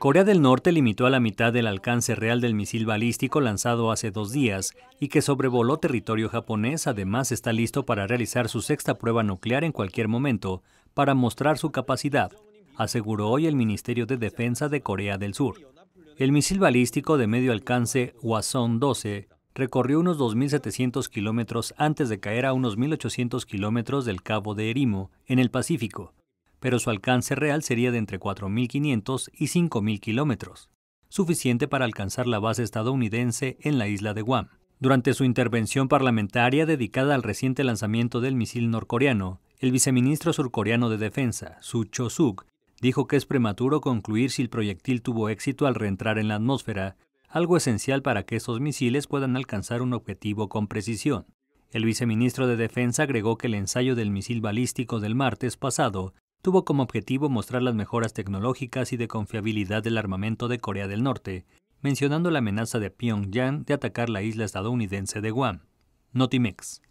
Corea del Norte limitó a la mitad el alcance real del misil balístico lanzado hace dos días y que sobrevoló territorio japonés. Además, está listo para realizar su sexta prueba nuclear en cualquier momento para mostrar su capacidad, aseguró hoy el Ministerio de Defensa de Corea del Sur. El misil balístico de medio alcance Hwasong-12 recorrió unos 2.700 kilómetros antes de caer a unos 1.800 kilómetros del Cabo de Erimo, en el Pacífico pero su alcance real sería de entre 4.500 y 5.000 kilómetros, suficiente para alcanzar la base estadounidense en la isla de Guam. Durante su intervención parlamentaria dedicada al reciente lanzamiento del misil norcoreano, el viceministro surcoreano de Defensa, Su Cho-suk, dijo que es prematuro concluir si el proyectil tuvo éxito al reentrar en la atmósfera, algo esencial para que estos misiles puedan alcanzar un objetivo con precisión. El viceministro de Defensa agregó que el ensayo del misil balístico del martes pasado tuvo como objetivo mostrar las mejoras tecnológicas y de confiabilidad del armamento de Corea del Norte, mencionando la amenaza de Pyongyang de atacar la isla estadounidense de Guam. Notimex.